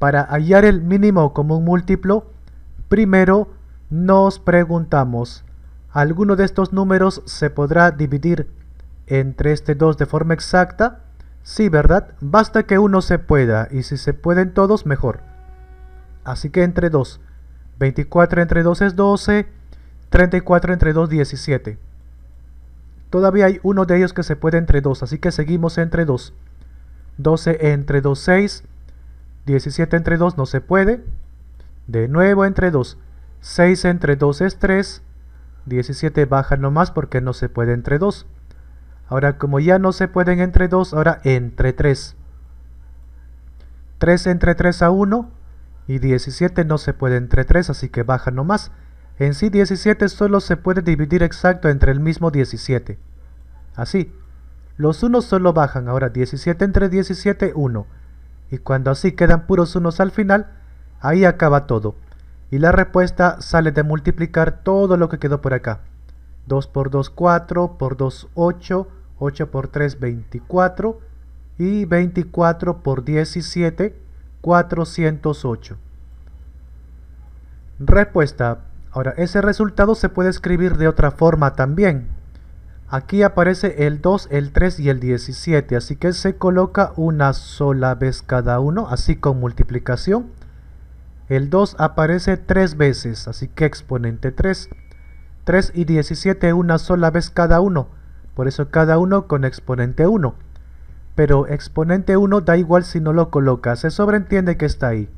Para hallar el mínimo común múltiplo, primero nos preguntamos, ¿alguno de estos números se podrá dividir entre este 2 de forma exacta? Sí, ¿verdad? Basta que uno se pueda, y si se pueden todos, mejor. Así que entre 2. 24 entre 2 es 12, 34 entre 2 17. Todavía hay uno de ellos que se puede entre 2, así que seguimos entre 2. 12 entre 2 6, 17 entre 2 no se puede. De nuevo entre 2. 6 entre 2 es 3. 17 baja nomás porque no se puede entre 2. Ahora, como ya no se pueden entre 2, ahora entre 3. 3 entre 3 a 1. Y 17 no se puede entre 3, así que baja nomás. En sí 17 solo se puede dividir exacto entre el mismo 17. Así. Los 1 solo bajan, ahora 17 entre 17, 1 y cuando así quedan puros unos al final, ahí acaba todo. Y la respuesta sale de multiplicar todo lo que quedó por acá. 2 por 2, 4, por 2, 8, 8 por 3, 24 y 24 por 17, 408. Respuesta. Ahora, ese resultado se puede escribir de otra forma también. Aquí aparece el 2, el 3 y el 17, así que se coloca una sola vez cada uno, así con multiplicación. El 2 aparece 3 veces, así que exponente 3. 3 y 17 una sola vez cada uno, por eso cada uno con exponente 1. Pero exponente 1 da igual si no lo coloca, se sobreentiende que está ahí.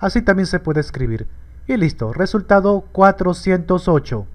Así también se puede escribir. Y listo, resultado 408.